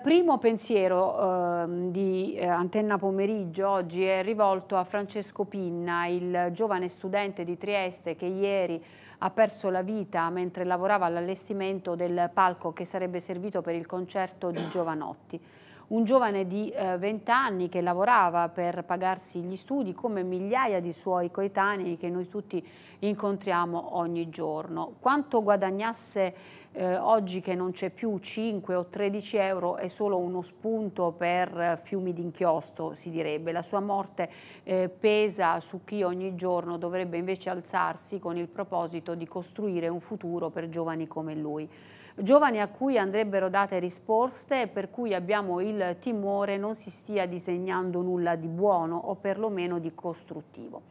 primo pensiero ehm, eh, di Antenna Pomeriggio oggi è rivolto a Francesco Pinna, il giovane studente di Trieste che ieri ha perso la vita mentre lavorava all'allestimento del palco che sarebbe servito per il concerto di Giovanotti. Un giovane di eh, 20 anni che lavorava per pagarsi gli studi come migliaia di suoi coetanei che noi tutti incontriamo ogni giorno. Quanto guadagnasse eh, oggi che non c'è più 5 o 13 euro è solo uno spunto per fiumi d'inchiostro, si direbbe. La sua morte eh, pesa su chi ogni giorno dovrebbe invece alzarsi con il proposito di costruire un futuro per giovani come lui giovani a cui andrebbero date risposte per cui abbiamo il timore non si stia disegnando nulla di buono o perlomeno di costruttivo.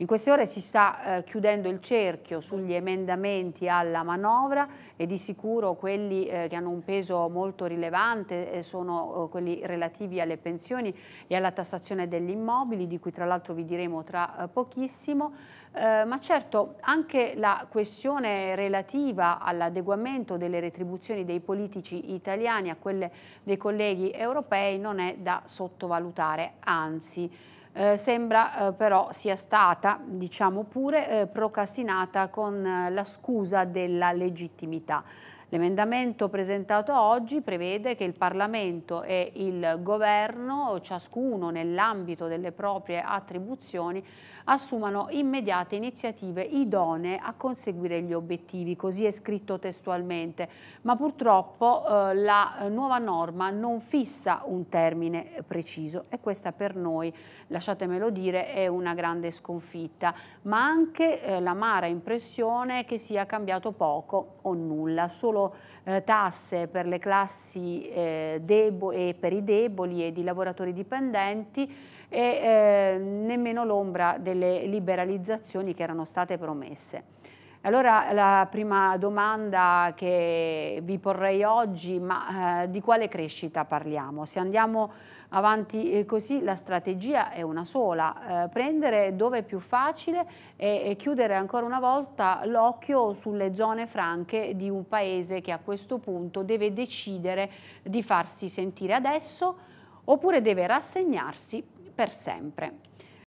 In queste ore si sta eh, chiudendo il cerchio sugli emendamenti alla manovra e di sicuro quelli eh, che hanno un peso molto rilevante eh, sono eh, quelli relativi alle pensioni e alla tassazione degli immobili, di cui tra l'altro vi diremo tra eh, pochissimo. Eh, ma certo anche la questione relativa all'adeguamento delle retribuzioni dei politici italiani a quelle dei colleghi europei non è da sottovalutare, anzi eh, sembra eh, però sia stata, diciamo pure, eh, procrastinata con eh, la scusa della legittimità. L'emendamento presentato oggi prevede che il Parlamento e il Governo, ciascuno nell'ambito delle proprie attribuzioni, assumano immediate iniziative idonee a conseguire gli obiettivi, così è scritto testualmente, ma purtroppo eh, la nuova norma non fissa un termine preciso e questa per noi, lasciatemelo dire, è una grande sconfitta, ma anche eh, l'amara impressione che sia cambiato poco o nulla, solo solo eh, tasse per le classi eh, deboli, per i deboli e di lavoratori dipendenti e eh, nemmeno l'ombra delle liberalizzazioni che erano state promesse. Allora la prima domanda che vi porrei oggi, ma eh, di quale crescita parliamo? Se andiamo avanti eh, così la strategia è una sola, eh, prendere dove è più facile e, e chiudere ancora una volta l'occhio sulle zone franche di un paese che a questo punto deve decidere di farsi sentire adesso oppure deve rassegnarsi per sempre.